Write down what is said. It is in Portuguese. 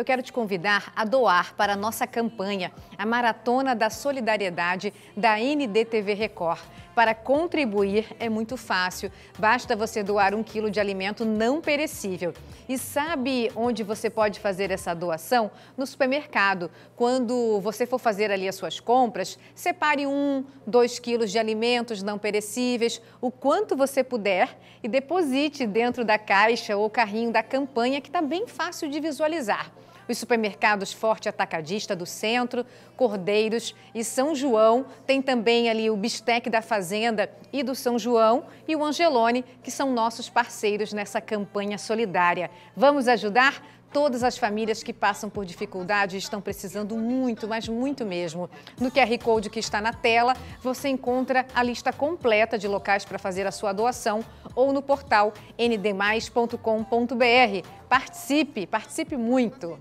eu quero te convidar a doar para a nossa campanha, a Maratona da Solidariedade da NDTV Record. Para contribuir é muito fácil, basta você doar um quilo de alimento não perecível. E sabe onde você pode fazer essa doação? No supermercado. Quando você for fazer ali as suas compras, separe um, dois quilos de alimentos não perecíveis, o quanto você puder, e deposite dentro da caixa ou carrinho da campanha, que está bem fácil de visualizar. Os supermercados Forte Atacadista do Centro, Cordeiros e São João. Tem também ali o Bistec da Fazenda e do São João e o Angelone, que são nossos parceiros nessa campanha solidária. Vamos ajudar? todas as famílias que passam por dificuldade estão precisando muito, mas muito mesmo. No QR Code que está na tela, você encontra a lista completa de locais para fazer a sua doação ou no portal ndmais.com.br. Participe, participe muito!